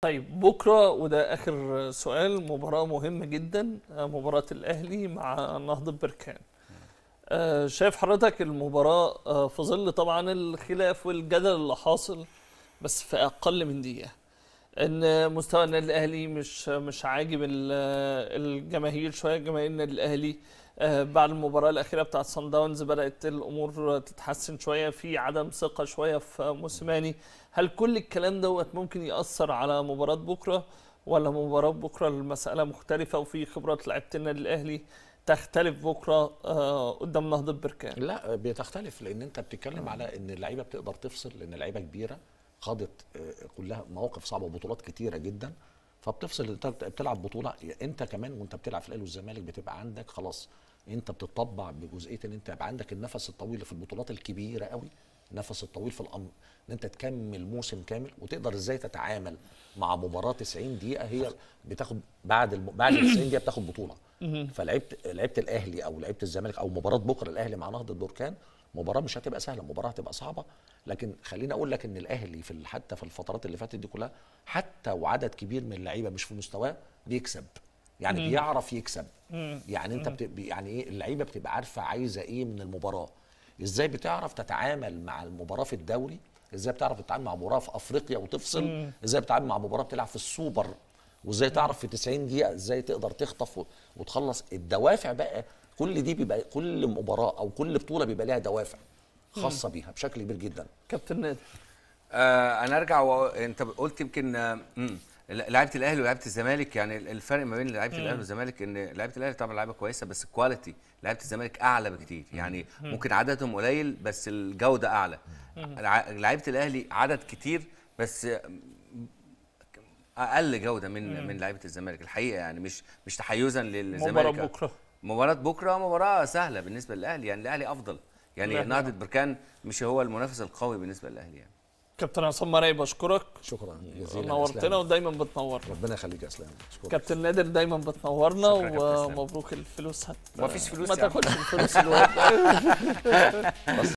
طيب بكره وده اخر سؤال مباراه مهمه جدا آه، مباراه الاهلي مع نهضه بركان آه، شايف حضرتك المباراه آه، في ظل طبعا الخلاف والجدل اللي حاصل بس في اقل من دقيقه ان مستوى النادي الاهلي مش مش عاجب الجماهير شويه جماهير النادي الاهلي آه، بعد المباراه الاخيره بتاعه سان داونز بدات الامور تتحسن شويه في عدم ثقه شويه في موسيماني هل كل الكلام دوت ممكن ياثر على مباراه بكره ولا مباراه بكره المساله مختلفه وفي خبرات لعيبه النادي الاهلي تختلف بكره آه، قدام نهضه بركان لا بتختلف لان انت بتتكلم على ان اللعيبه بتقدر تفصل لان اللعيبه كبيره خاضت آه، كلها مواقف صعبه وبطولات كتيره جدا فبتفصل بتلعب بطوله انت كمان وانت بتلعب في الاهلي والزمالك بتبقى عندك خلاص انت بتطبع بجزئيه ان انت يبقى عندك النفس الطويل في البطولات الكبيره قوي النفس الطويل في الامر ان انت تكمل موسم كامل وتقدر ازاي تتعامل مع مباراه 90 دقيقه هي بتاخد بعد الم... بعد 90 دقيقه بتاخد بطوله فلعبت لعبت الاهلي او لعبت الزمالك او مباراه بكره الاهلي مع نهضه بركان مباراه مش هتبقى سهله مباراه هتبقى صعبه لكن خليني اقول لك ان الاهلي في حتى في الفترات اللي فاتت دي كلها حتى وعدد كبير من اللعيبه مش في مستواه بيكسب يعني مم. بيعرف يكسب مم. يعني انت بت... يعني ايه اللعيبه بتبقى عارفه عايزه ايه من المباراه ازاي بتعرف تتعامل مع المباراه في الدوري ازاي بتعرف تتعامل مع مباراه في افريقيا وتفصل مم. ازاي بتتعامل مع مباراه بتلعب في السوبر وازاي تعرف في 90 دقيقه ازاي تقدر تخطف وتخلص الدوافع بقى كل دي بيبقى كل مباراه او كل بطوله بيبقى ليها دوافع خاصه بيها بشكل كبير جدا كابتن نادر آه انا ارجع و... انت قلت يمكن آه، لعيبه الاهلي ولعيبه الزمالك يعني الفرق ما بين لعيبه الاهلي والزمالك ان لعيبه الاهلي طبعا لعيبه كويسه بس الكواليتي لعيبه الزمالك اعلى بكتير يعني مم. ممكن عددهم قليل بس الجوده اعلى لعيبه الاهلي عدد كتير بس اقل جوده من مم. من لعيبه الزمالك الحقيقه يعني مش مش تحيزا للزمالك مباراه بكره مباراه بكره مباراه سهله بالنسبه للاهلي يعني الاهلي افضل يعني نهضه بركان مش هو المنافس القوي بالنسبه للاهلي يعني كابتن عصام مرعي بشكرك شكرا جزيلا نورتنا ودايما بتنور ربنا يخليك يا اسلام شكرا كابتن نادر دايما بتنورنا ومبروك الفلوس هت ما فيش فلوس ما تاخدش الفلوس الواد